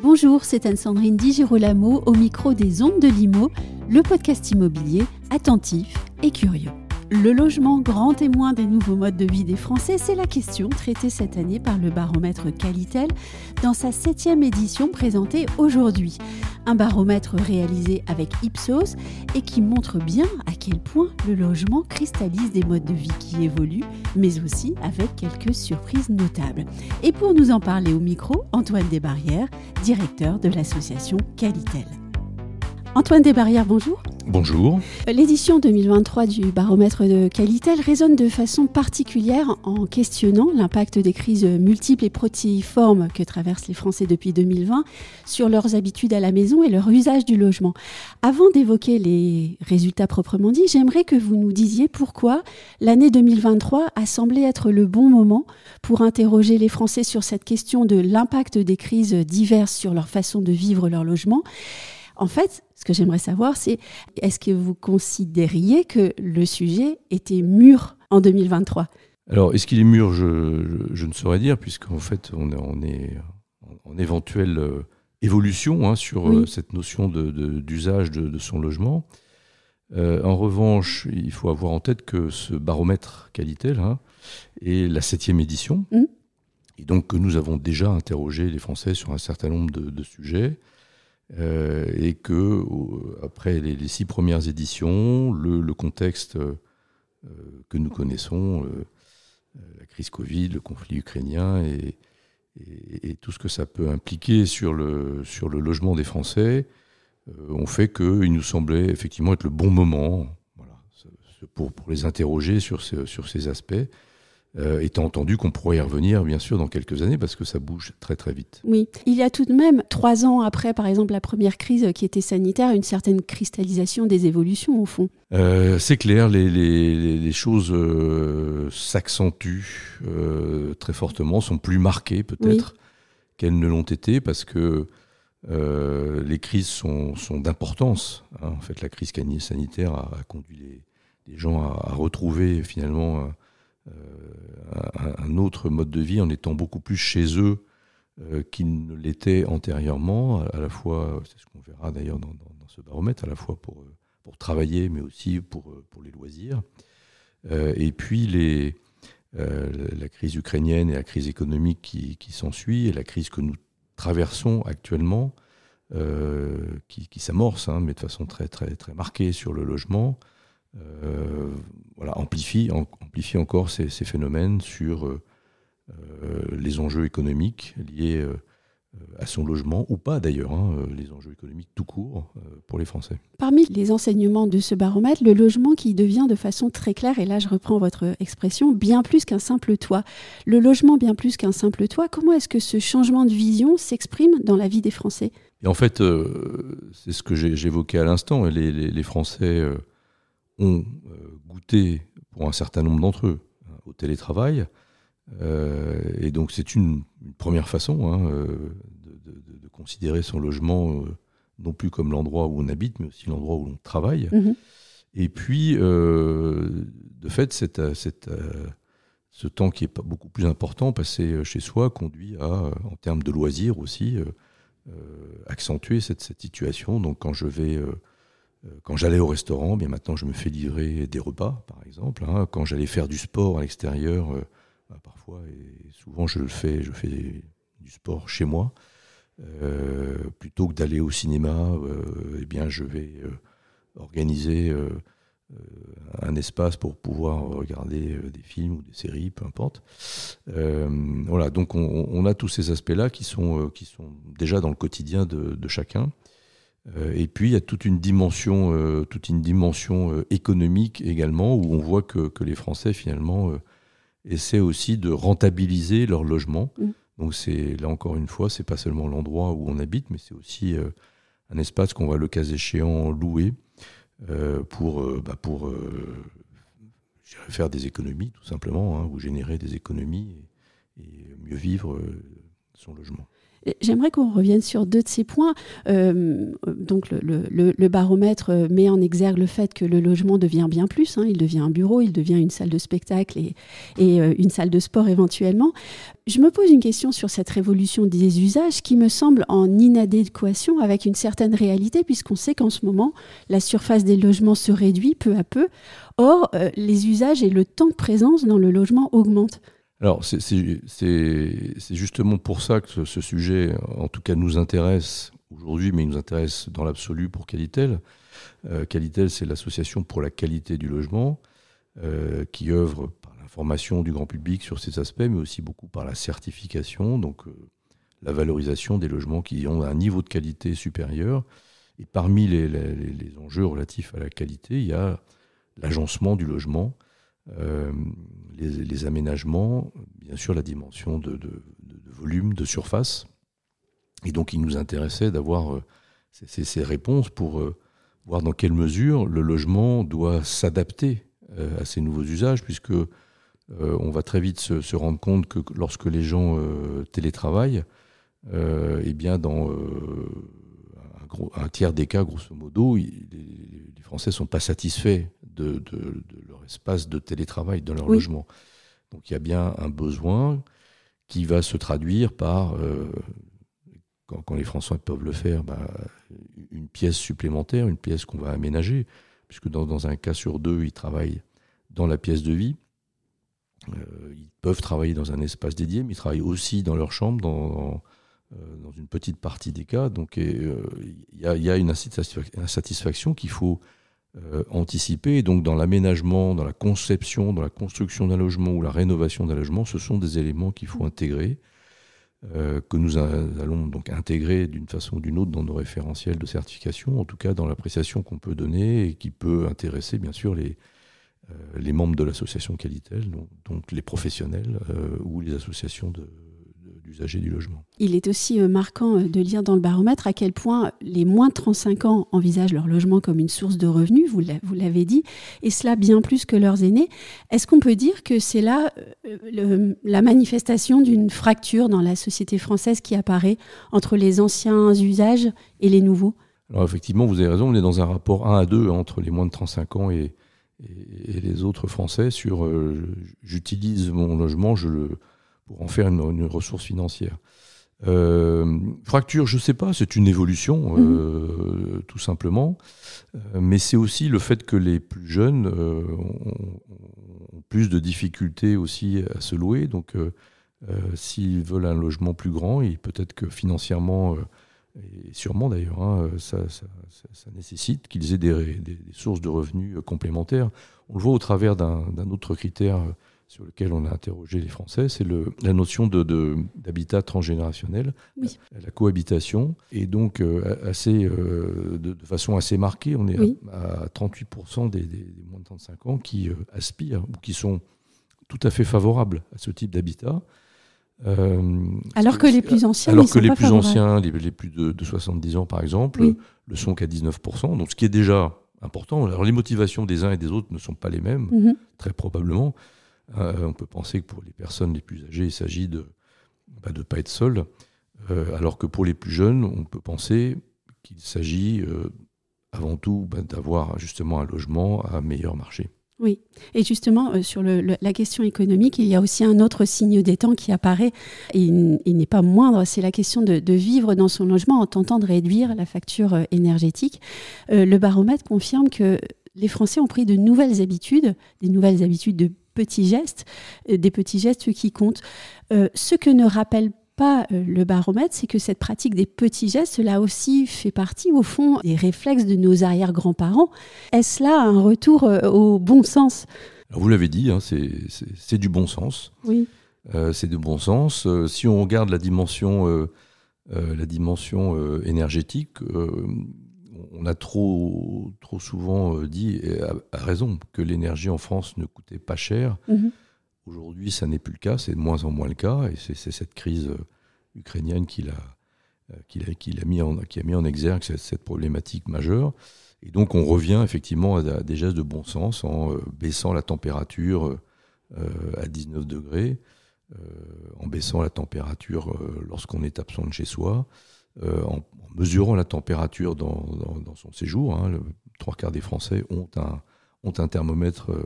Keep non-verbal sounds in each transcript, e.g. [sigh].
Bonjour, c'est Anne-Sandrine Digirolamo au micro des Ondes de Limo, le podcast immobilier attentif et curieux. Le logement, grand témoin des nouveaux modes de vie des Français, c'est la question traitée cette année par le baromètre Calitel dans sa septième édition présentée aujourd'hui. Un baromètre réalisé avec Ipsos et qui montre bien à quel point le logement cristallise des modes de vie qui évoluent, mais aussi avec quelques surprises notables. Et pour nous en parler au micro, Antoine Desbarrières, directeur de l'association Calitel. Antoine Desbarrières, bonjour. Bonjour. L'édition 2023 du baromètre de Qualitel résonne de façon particulière en questionnant l'impact des crises multiples et protéiformes que traversent les Français depuis 2020 sur leurs habitudes à la maison et leur usage du logement. Avant d'évoquer les résultats proprement dits, j'aimerais que vous nous disiez pourquoi l'année 2023 a semblé être le bon moment pour interroger les Français sur cette question de l'impact des crises diverses sur leur façon de vivre leur logement en fait, ce que j'aimerais savoir, c'est est-ce que vous considériez que le sujet était mûr en 2023 Alors, est-ce qu'il est mûr je, ne saurais dire, puisqu'en fait, on, est en, éventuelle euh, évolution hein, sur euh, cette notion d'usage de, son logement. Euh, en revanche, il faut avoir en tête que ce baromètre qualité là, hein, est la septième édition, mmh. et donc que nous avons déjà interrogé les Français sur un certain nombre de sujets. Euh, et que après les, six premières éditions, le, contexte euh, que nous connaissons, euh, la crise Covid, le conflit ukrainien et, tout ce que ça peut impliquer sur le, sur le logement des Français, ont fait qu'il nous semblait effectivement être le bon moment pour, pour les interroger sur, sur ces aspects. Euh, étant entendu qu'on pourrait y revenir, bien sûr, dans quelques années, parce que ça bouge très très vite. Oui, il y a tout de même, trois ans après, par exemple, la première crise qui était sanitaire, une certaine cristallisation des évolutions, au fond. Euh, c'est clair, les, choses euh, s'accentuent très fortement, sont plus marquées peut-être qu'elles ne l'ont été, parce que les crises sont, d'importance. Hein. En fait, la crise sanitaire a, conduit les, gens à, retrouver finalement euh, un, autre mode de vie en étant beaucoup plus chez eux euh, qu'ils ne l'étaient antérieurement, à, la fois, c'est ce qu'on verra d'ailleurs dans, ce baromètre, à la fois pour, euh, pour travailler, mais aussi pour, les loisirs. et puis les, la crise ukrainienne et la crise économique qui, s'ensuit, et la crise que nous traversons actuellement, qui, s'amorce, hein, mais de façon très, très, très marquée sur le logement, euh, voilà, amplifie, amplifie encore ces, phénomènes sur euh, euh, les enjeux économiques liés à son logement, ou pas d'ailleurs, hein, les enjeux économiques tout court pour les Français. Parmi les enseignements de ce baromètre, le logement qui devient de façon très claire, et là je reprends votre expression, bien plus qu'un simple toit. Le logement bien plus qu'un simple toit, comment est-ce que ce changement de vision s'exprime dans la vie des Français et En fait, c'est ce que j'évoquais à l'instant, les, Français ont euh, goûté, pour un certain nombre d'entre eux, hein, au télétravail. Euh, et donc c'est une, première façon hein, euh, de, considérer son logement non plus comme l'endroit où on habite, mais aussi l'endroit où l'on travaille. Mhm. Et puis, de fait, cette, ce temps qui est beaucoup plus important passé chez soi conduit à, en termes de loisirs aussi, accentuer cette, cette, situation. Donc quand je vais euh, quand j'allais au restaurant, bien maintenant je me fais livrer des repas, par exemple. Hein. Quand j'allais faire du sport à l'extérieur, euh, bah, parfois et souvent je le fais, je fais du sport chez moi. Euh, plutôt que d'aller au cinéma, eh bien je vais organiser un espace pour pouvoir regarder des films ou des séries, peu importe. voilà, donc on, a tous ces aspects-là qui sont, qui sont déjà dans le quotidien de chacun. Euh, et puis il y a toute une dimension, euh, toute une dimension euh, économique également, où on voit que, les Français finalement essaient aussi de rentabiliser leur logement. Mm. Donc c'est là encore une fois, c'est pas seulement l'endroit où on habite, mais c'est aussi un espace qu'on va le cas échéant louer pour, bah, pour faire des économies tout simplement, hein, ou générer des économies et mieux vivre son logement. J'aimerais qu'on revienne sur deux de ces points. Euh, donc, le, baromètre euh, met en exergue le fait que le logement devient bien plus. Hein. Il devient un bureau, il devient une salle de spectacle et, euh, une salle de sport éventuellement. Je me pose une question sur cette révolution des usages qui me semble en inadéquation avec une certaine réalité, puisqu'on sait qu'en ce moment, la surface des logements se réduit peu à peu. Or, les usages et le temps de présence dans le logement augmentent. Alors, c'est justement pour ça que ce, sujet, en tout cas, nous intéresse aujourd'hui, mais il nous intéresse dans l'absolu pour Qualitel. Qualitel, euh, c'est l'association pour la qualité du logement euh, qui œuvre par l'information du grand public sur ces aspects, mais aussi beaucoup par la certification, donc euh, la valorisation des logements qui ont un niveau de qualité supérieur. Et parmi les enjeux relatifs à la qualité, il y a l'agencement du logement euh, les, aménagements, bien sûr la dimension de, volume, de surface. Et donc il nous intéressait d'avoir euh, ces, réponses pour euh, voir dans quelle mesure le logement doit s'adapter à ces nouveaux usages, puisque on va très vite se, se, rendre compte que lorsque les gens télétravaillent, et eh bien dans un tiers des cas, grosso modo, les, Français ne sont pas satisfaits de, leur espace de télétravail, de leur logement. Donc il y a bien un besoin qui va se traduire par, euh, quand, les Français peuvent le faire, bah, une pièce supplémentaire, une pièce qu'on va aménager, puisque dans, un cas sur deux, ils travaillent dans la pièce de vie. Euh, ils peuvent travailler dans un espace dédié, mais ils travaillent aussi dans leur chambre, dans euh, dans une petite partie des cas. Donc euh, il y, a une insatisfaction qu'il faut euh, anticiper. donc dans l'aménagement, dans la conception, dans la construction d'un logement ou la rénovation d'un logement, ce sont des éléments qu'il faut intégrer. que nous allons donc intégrer d'une façon ou d'une autre dans nos référentiels de certification, en tout cas dans l'appréciation qu'on peut donner et qui peut intéresser bien sûr les, membres de l'association Qualitel, donc, les professionnels ou les associations de, du logement. Il est aussi euh, marquant euh, de lire dans le baromètre à quel point les moins de 35 ans envisagent leur logement comme une source de revenus, vous l'avez dit, et cela bien plus que leurs aînés. Est-ce qu'on peut dire que c'est là euh, la manifestation d'une fracture dans la société française qui apparaît entre les anciens usages et les nouveaux Alors effectivement, vous avez raison, on est dans un rapport 1 à 2 entre les moins de 35 ans et, les autres Français sur j'utilise mon logement, je le pour en faire une, ressource financière. Euh, fracture, je ne sais pas, c'est une évolution, euh, tout simplement. Euh, mais c'est aussi le fait que les plus jeunes ont, plus de difficultés aussi à se louer. Donc, s'ils veulent un logement plus grand, et peut-être que financièrement, et sûrement d'ailleurs, hein, ça, nécessite qu'ils aient des, sources de revenus complémentaires. On le voit au travers d'un autre critère sur lequel on a interrogé les Français, c'est le, la notion d'habitat de, transgénérationnel, la, cohabitation, et donc euh, assez, euh, de, façon assez marquée, on est à, 38% des, moins de 35 ans qui euh, aspirent ou qui sont tout à fait favorables à ce type d'habitat. alors que les plus anciens, alors que les plus anciens, les, plus de, 70 ans par exemple, le sont qu'à 19%, donc ce qui est déjà important. Alors les motivations des uns et des autres ne sont pas les mêmes, mhm. très probablement. Euh, on peut penser que pour les personnes les plus âgées, il s'agit de ne bah, pas être seul, euh, alors que pour les plus jeunes, on peut penser qu'il s'agit euh, avant tout bah, d'avoir justement un logement à meilleur marché. Oui, et justement, sur la question économique, il y a aussi un autre signe des temps qui apparaît, et il n'est pas moindre, c'est la question de, vivre dans son logement en tentant de réduire la facture énergétique. le baromètre confirme que les Français ont pris de nouvelles habitudes, des nouvelles habitudes de petits gestes, euh, des petits gestes qui comptent. Euh, ce que ne rappelle pas euh, le baromètre, c'est que cette pratique des petits gestes, là aussi, fait partie, au fond, des réflexes de nos arrière-grands-parents. Est-ce là un retour au bon sens Vous l'avez dit, hein, c'est du bon sens. Oui. c'est de bon sens. si on regarde la dimension, la dimension énergétique, on a trop, souvent euh, dit, et à, raison, que l'énergie en France ne coûtait pas cher. Mhm. Aujourd'hui, ça n'est plus le cas, c'est de moins en moins le cas, et c'est cette crise ukrainienne qui a mis en exergue cette, problématique majeure. Et donc, on revient effectivement à, des gestes de bon sens en euh, baissant la température euh, à 19 degrés, en baissant la température lorsqu'on est absent de chez soi. Euh, en, mesurant la température dans, son séjour. Hein, trois quarts des Français ont un, un thermomètre euh,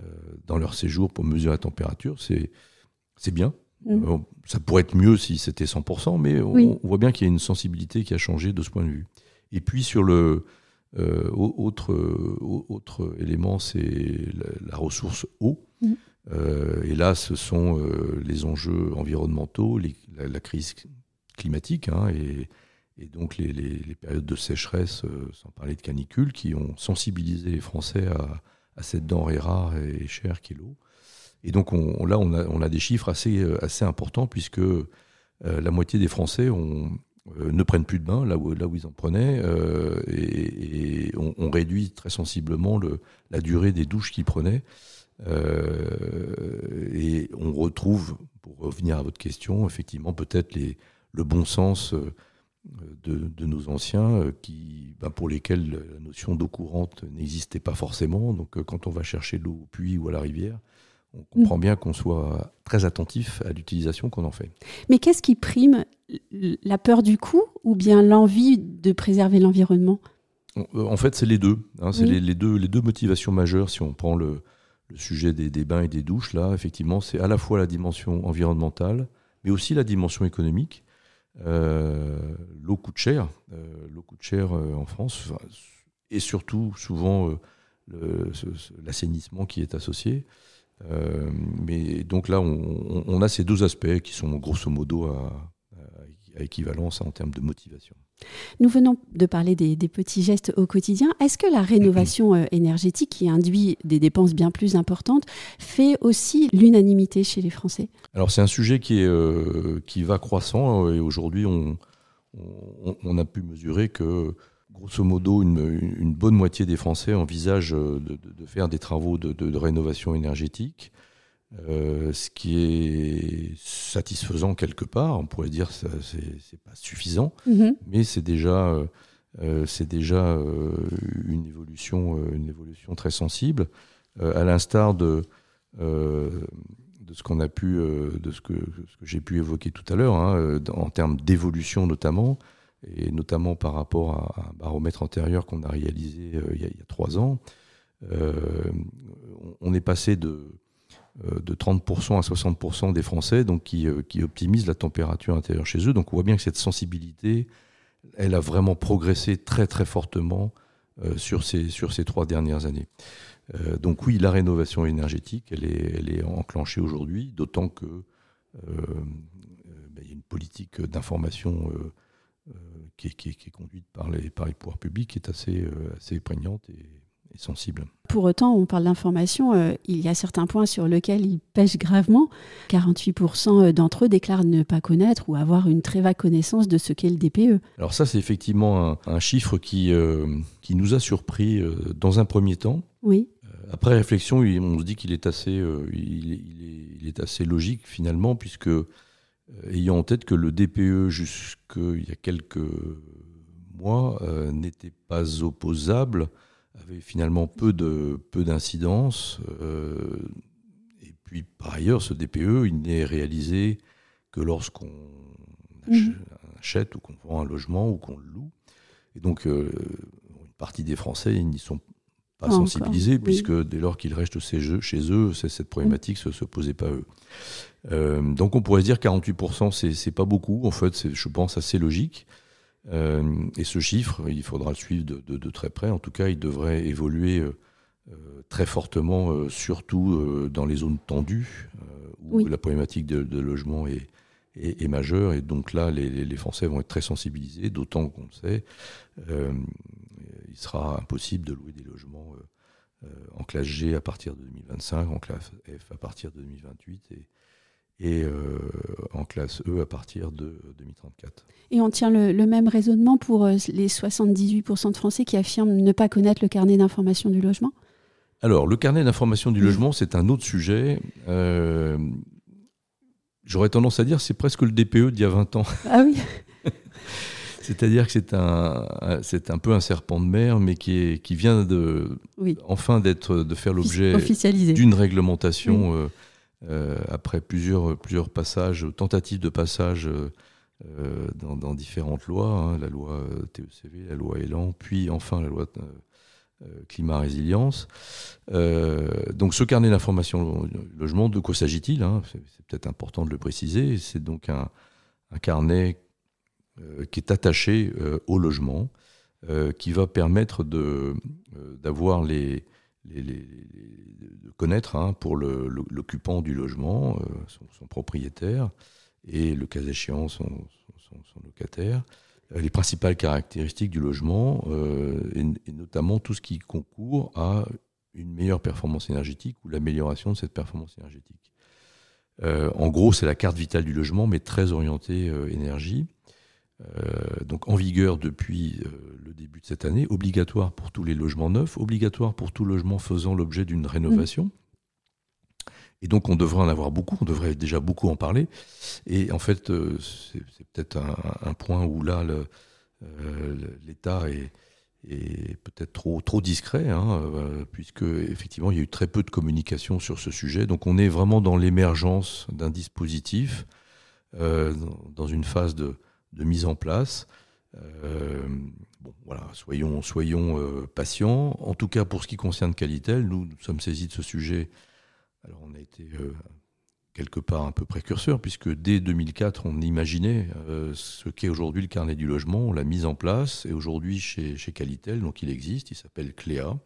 euh, dans leur séjour pour mesurer la température. C'est bien. Mm. Ça pourrait être mieux si c'était 100%, mais on, voit bien qu'il y a une sensibilité qui a changé de ce point de vue. Et puis sur le autre, autre élément, c'est la, ressource eau. Mm. et là, ce sont les enjeux environnementaux, la, la, crise climatique, hein, et, donc les, périodes de sécheresse, euh, sans parler de canicule, qui ont sensibilisé les Français à, cette denrée rare et chère qu'est l'eau. Et donc on, là, on a, on a, des chiffres assez, euh, assez importants, puisque euh, la moitié des Français ne prennent plus de bain là où, ils en prenaient et, on, réduit très sensiblement le, la durée des douches qu'ils prenaient. et on retrouve, pour revenir à votre question, effectivement peut-être les, le bon sens euh, de, de nos anciens, euh, qui, ben, pour lesquels la notion d'eau courante n'existait pas forcément. Donc euh, quand on va chercher l'eau au puits ou à la rivière, on comprend mm. bien qu'on soit très attentif à l'utilisation qu'on en fait. Mais qu'est-ce qui prime La peur du coup ou bien l'envie de préserver l'environnement En fait, c'est les deux. Hein. c'est les, deux, les deux motivations majeures. Si on prend le, le sujet des, des, bains et des douches, là, effectivement, c'est à la fois la dimension environnementale, mais aussi la dimension économique. Euh, l'eau coûte cher, euh, l'eau coûte cher euh, en France, et surtout souvent l'assainissement qui est associé. mais donc là, on, a ces deux aspects qui sont grosso modo à équivalence en termes de motivation. Nous venons de parler des, petits gestes au quotidien. Est-ce que la mhm. rénovation euh, énergétique, qui induit des dépenses bien plus importantes, fait aussi l'unanimité chez les Français Alors c'est un sujet qui, euh, va croissant euh, et aujourd'hui on, a pu mesurer que grosso modo une, une bonne moitié des Français envisagent de, faire des travaux de rénovation énergétique. Euh, ce qui est satisfaisant quelque part, on pourrait dire que c'est pas suffisant, mhm. mais c'est déjà, euh, euh, c'est déjà une, évolution, une évolution très sensible, à l'instar de, de ce qu'on a pu, de ce que, que j'ai pu évoquer tout à l'heure, hein, en termes d'évolution notamment, et notamment par rapport à, un baromètre antérieur qu'on a réalisé il y a, il, y a, trois ans. on est passé de euh, de 30% à 60% des Français donc qui, euh, qui, optimisent la température intérieure chez eux. Donc on voit bien que cette sensibilité, elle a vraiment progressé très très fortement euh, sur, ces, sur ces trois dernières années. donc oui, la rénovation énergétique, elle est, elle est enclenchée aujourd'hui, d'autant que ben, y a une politique d'information qui, est conduite par les, par pouvoirs publics qui est assez, assez prégnante et, sensible. Pour autant, on parle d'information, euh, il y a certains points sur lesquels ils pêchent gravement. 48% euh, d'entre eux déclarent ne pas connaître ou avoir une très vague connaissance de ce qu'est le DPE. Alors ça, c'est effectivement un, chiffre qui, euh, qui nous a surpris dans un premier temps. Oui. Après réflexion, on se dit qu'il est, assez, il, est, assez logique finalement, puisque ayant en tête que le DPE jusqu'il y a quelques mois n'était pas opposable avait finalement peu de peu d'incidence. Euh, et puis par ailleurs, ce DPE, il n'est réalisé que lorsqu'on mhm. achète ou qu'on vend un logement ou qu'on le loue. Et donc euh, une partie des Français n'y sont pas sensibilisés puisque dès lors qu'ils restent chez eux, chez eux cette problématique ne mm. se, posait pas eux. Euh, donc on pourrait se dire 48%, c'est pas beaucoup. En fait, c'est je pense assez logique. Euh, et ce chiffre, il faudra le suivre de, très près. En tout cas, il devrait évoluer euh, euh, très fortement, surtout dans les zones tendues, où la problématique de, logement est, majeure. Et donc là, les, Français vont être très sensibilisés, d'autant qu'on le sait, il sera impossible de louer des logements en classe G à partir de 2025, en classe F à partir de 2028. Et, et euh, en classe E à partir de 2034. Et on tient le, même raisonnement pour euh, les 78% de Français qui affirment ne pas connaître le carnet d'information du logement Alors, le carnet d'information du logement, c'est un autre sujet. Euh, j'aurais tendance à dire c'est presque le DPE d'il y a 20 ans. Ah oui [laughs] C'est-à-dire que c'est un, un peu un serpent de mer, mais qui, qui vient de, enfin de faire l'objet d'une réglementation. Euh, après plusieurs, plusieurs passages, tentatives de passage euh, euh, dans, différentes lois, hein, la loi TECV, la loi Elan, puis enfin la loi climat résilience. donc ce carnet d'information logement, de quoi s'agit-il hein, C'est peut-être important de le préciser. C'est donc un, carnet qui est attaché au logement, qui va permettre d'avoir les, de connaître hein, pour l'occupant du logement, euh, son, propriétaire, et le cas échéant, son, locataire, euh, les principales caractéristiques du logement, euh, et, notamment tout ce qui concourt à une meilleure performance énergétique ou l'amélioration de cette performance énergétique. en gros, c'est la carte vitale du logement, mais très orientée énergie. Euh, donc en vigueur depuis euh, le début de cette année, obligatoire pour tous les logements neufs, obligatoire pour tout logement faisant l'objet d'une rénovation. Et donc on devrait en avoir beaucoup, on devrait déjà beaucoup en parler. Et en fait, euh, c'est, peut-être un, point où là, l'État est, peut-être trop, discret, hein, puisque effectivement, il y a eu très peu de communication sur ce sujet. Donc on est vraiment dans l'émergence d'un dispositif, dans une phase de, de mise en place. Euh, bon, voilà, soyons, soyons euh, patients. En tout cas, pour ce qui concerne Qualitel, nous, sommes saisis de ce sujet. Alors, on a été euh, quelque part un peu précurseur, puisque dès 2004, on imaginait ce qu'est aujourd'hui le carnet du logement, on l'a mise en place, et aujourd'hui, chez, chez Qualitel, donc il existe, il s'appelle Cléa.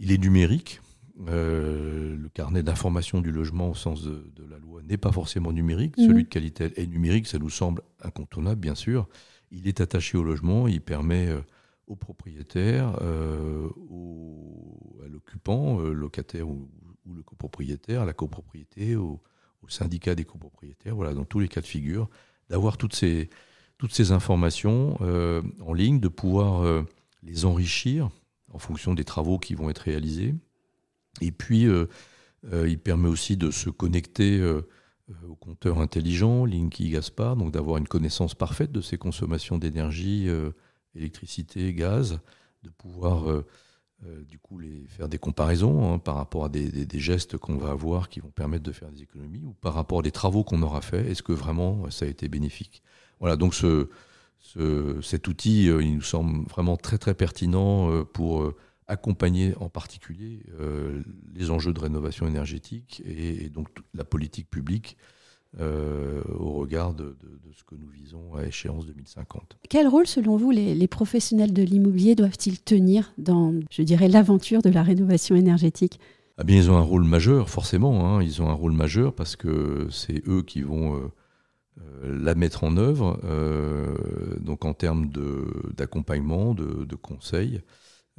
Il est numérique. le carnet d'information du logement au sens de la loi n'est pas forcément numérique. Mhm. Celui de qualité est numérique, ça nous semble incontournable, bien sûr. Il est attaché au logement, il permet euh, au propriétaire, euh, à l'occupant, euh, locataire ou, le copropriétaire, à la copropriété, au, syndicat des copropriétaires, voilà, dans tous les cas de figure, d'avoir toutes ces, informations en ligne, de pouvoir les enrichir en fonction des travaux qui vont être réalisés. Et puis, il permet aussi de se connecter euh, au compteur intelligent, Linky Gaspar, donc d'avoir une connaissance parfaite de ses consommations d'énergie, euh, électricité, gaz, de pouvoir euh, du coup les, faire des comparaisons hein, par rapport à des, gestes qu'on va avoir qui vont permettre de faire des économies ou par rapport à des travaux qu'on aura fait, est-ce que vraiment ça a été bénéfique Voilà, donc ce, ce, cet outil, il nous semble vraiment très très pertinent pour accompagner en particulier euh, les enjeux de rénovation énergétique et, donc la politique publique euh, au regard de, ce que nous visons à échéance 2050. Quel rôle, selon vous, les, professionnels de l'immobilier doivent-ils tenir dans, je dirais, l'aventure de la rénovation énergétique ah bien, Ils ont un rôle majeur, forcément. Hein. ils ont un rôle majeur parce que c'est eux qui vont euh, la mettre en œuvre, donc en termes d'accompagnement, de, de conseils.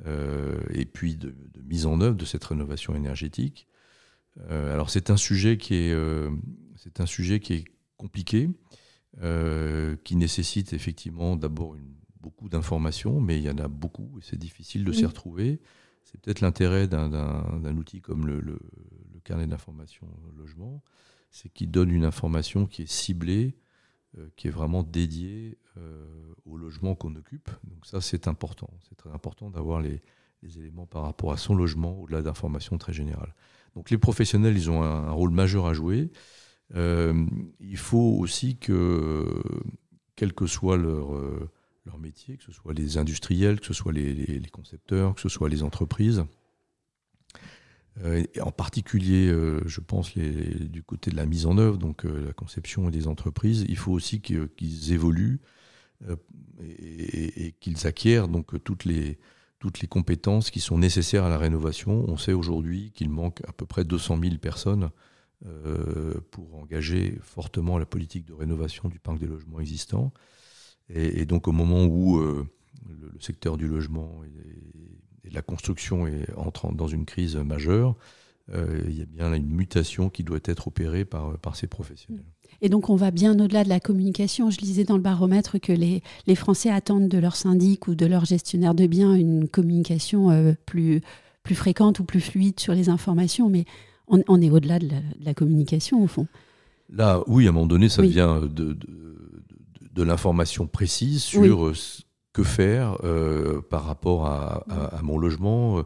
Euh, et puis de, mise en œuvre de cette rénovation énergétique. Euh, alors c'est un sujet qui est, euh, c'est un sujet qui est compliqué, qui nécessite effectivement d'abord beaucoup d'informations, mais il y en a beaucoup et c'est difficile de s'y retrouver. C'est peut-être l'intérêt d'un outil comme le, le carnet d'information logement, c'est qu'il donne une information qui est ciblée euh, qui est vraiment dédié euh, au logement qu'on occupe. Donc ça, c'est important. C'est très important d'avoir les, éléments par rapport à son logement, au-delà d'informations très générales. Donc les professionnels, ils ont un, rôle majeur à jouer. Euh, il faut aussi que, quel que soit leur, métier, que ce soit les industriels, que ce soit les concepteurs, que ce soit les entreprises, euh, en particulier, euh, je pense, du côté de la mise en œuvre, donc euh, la conception et des entreprises, il faut aussi qu'ils évoluent et, qu'ils acquièrent donc toutes les, toutes les compétences qui sont nécessaires à la rénovation. On sait aujourd'hui qu'il manque à peu près 200 000 personnes pour engager fortement la politique de rénovation du parc des logements existants. Et, donc au moment où le, secteur du logement est, la construction est, entrant dans une crise majeure, euh, il y a bien une mutation qui doit être opérée par, par ces professionnels. Et donc on va bien au-delà de la communication. Je lisais dans le baromètre que les, les, Français attendent de leur syndic ou de leur gestionnaire de biens une communication euh, plus, plus fréquente ou plus fluide sur les informations, mais on, est au-delà de, la communication au fond. Là, oui, à un moment donné, ça vient devient de, de, l'information précise sur euh, que faire euh, par rapport à, mm. mon logement euh,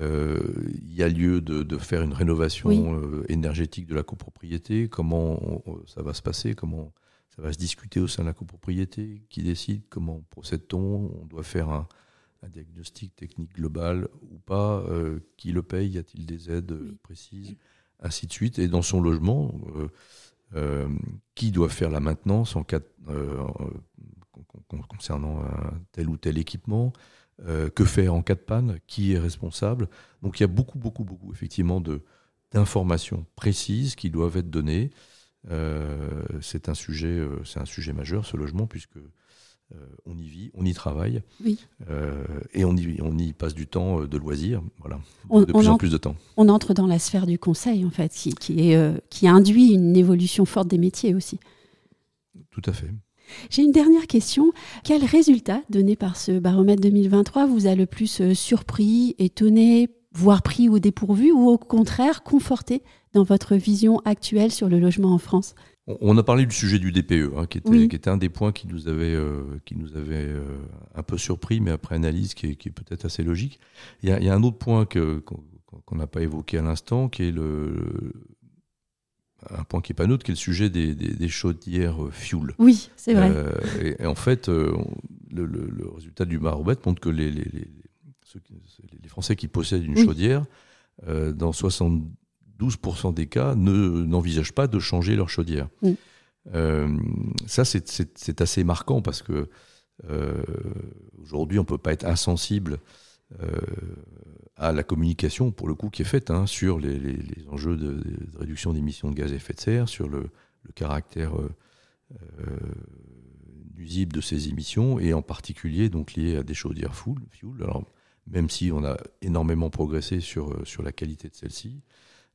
euh, Il y a lieu de, faire une rénovation énergétique de la copropriété. Comment ça va se passer Comment ça va se discuter au sein de la copropriété Qui décide Comment procède-t-on On doit faire un, diagnostic technique global ou pas Qui le paye Y a-t-il des aides précises Ainsi de suite. Et dans son logement, qui doit faire la maintenance en cas de concernant euh, tel ou tel équipement, euh, que faire en cas de panne, qui est responsable. Donc il y a beaucoup, beaucoup, beaucoup effectivement d'informations précises qui doivent être données. Euh, c'est un sujet, c'est un sujet majeur ce logement puisque on y vit, on y travaille, oui. et on y, on y passe du temps de loisir, voilà, de plus en, plus de temps. On entre dans la sphère du conseil, en fait, qui, est, qui induit une évolution forte des métiers aussi. Tout à fait, j'ai une dernière question. Quel résultat donné par ce baromètre 2023 vous a le plus euh, surpris, étonné, voire pris au dépourvu ou au contraire conforté dans votre vision actuelle sur le logement en France on a parlé du sujet du DPE, hein, qui, était, un des points qui nous avait, euh, qui nous avait euh, un peu surpris, mais après analyse, qui est, peut-être assez logique. Il y, a, un autre point qu'on n'a pas évoqué à l'instant, qui est le, un point qui n'est pas neutre, qui est le sujet des, chaudières euh, fuel. Oui, c'est vrai. Euh, et, en fait, euh, le, résultat du Marobet montre que les, les, les, Français qui possèdent une chaudière, dans 72% des cas, n'envisagent pas de changer leur chaudière. ça, c'est assez marquant parce que aujourd'hui, on ne peut pas être insensible euh, à la communication, pour le coup, qui est faite hein, sur les, enjeux de, réduction d'émissions de gaz à effet de serre, sur le, caractère euh, euh, nuisible de ces émissions, et en particulier donc lié à des chaudières fuel. Alors, même si on a énormément progressé sur, sur la qualité de celle-ci,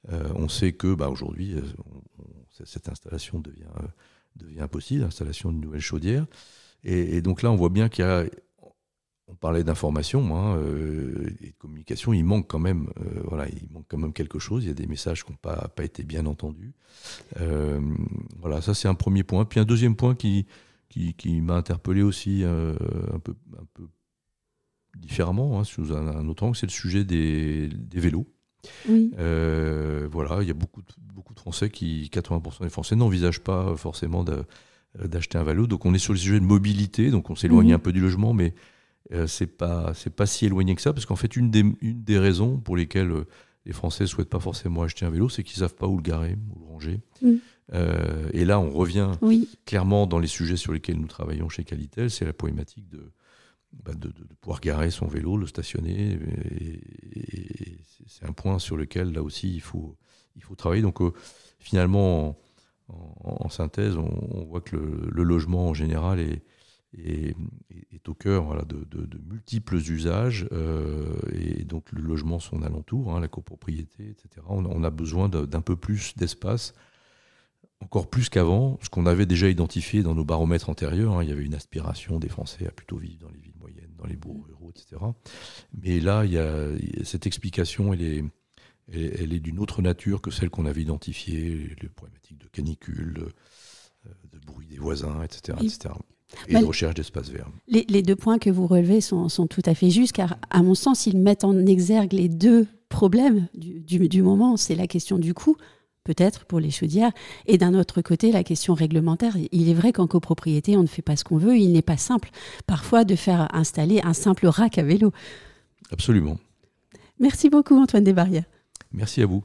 on sait que bah, aujourd'hui, cette installation devient, devient impossible, l'installation d'une nouvelle chaudière. Et, et, donc là, on voit bien qu'il y a on parlait d'information hein, euh, et de communication, il manque quand même, euh, voilà, il manque quand même quelque chose. Il y a des messages qui n'ont pas, été bien entendus. Euh, voilà, ça c'est un premier point. Puis un deuxième point qui, m'a interpellé aussi un peu, différemment, hein, sous un, autre angle, c'est le sujet des, vélos. voilà, il y a beaucoup de, beaucoup de Français qui, 80% des Français n'envisagent pas forcément d'acheter un vélo. Donc on est sur le sujet de mobilité, donc on s'éloigne un peu du logement, mais euh, c'est pas c'est pas si éloigné que ça parce qu'en fait une des, une des raisons pour lesquelles euh, les Français souhaitent pas forcément acheter un vélo, c'est qu'ils savent pas où le garer, où le ranger. Mm. Euh, et là, on revient oui. clairement dans les sujets sur lesquels nous travaillons chez Calitel, c'est la problématique de, bah, de, pouvoir garer son vélo, le stationner. Et, c'est un point sur lequel, là aussi, il faut, il faut travailler. Donc, finalement, en, synthèse, on, voit que le logement en général est, est, est au cœur de, multiples usages. Euh, et donc le logement, son alentour, hein, la copropriété, etc. On, a besoin d'un peu plus d'espace, encore plus qu'avant, ce qu'on avait déjà identifié dans nos baromètres antérieurs. Hein, il y avait une aspiration des Français à plutôt vivre dans les villes moyennes, dans les bourgs mmh. ruraux, etc. Mais là, il y a, cette explication, elle est d'une autre nature que celle qu'on avait identifiée, les problématiques de canicule, euh, de, bruit des voisins, etc recherche Les, deux points que vous relevez sont, tout à fait justes, car à mon sens, ils mettent en exergue les deux problèmes du, du moment. C'est la question du coût, peut-être pour les chaudières, et d'un autre côté, la question réglementaire. Il est vrai qu'en copropriété, on ne fait pas ce qu'on veut. Il n'est pas simple, parfois, de faire installer un simple rack à vélo. Absolument. Merci beaucoup, Antoine Desbarrières. Merci à vous.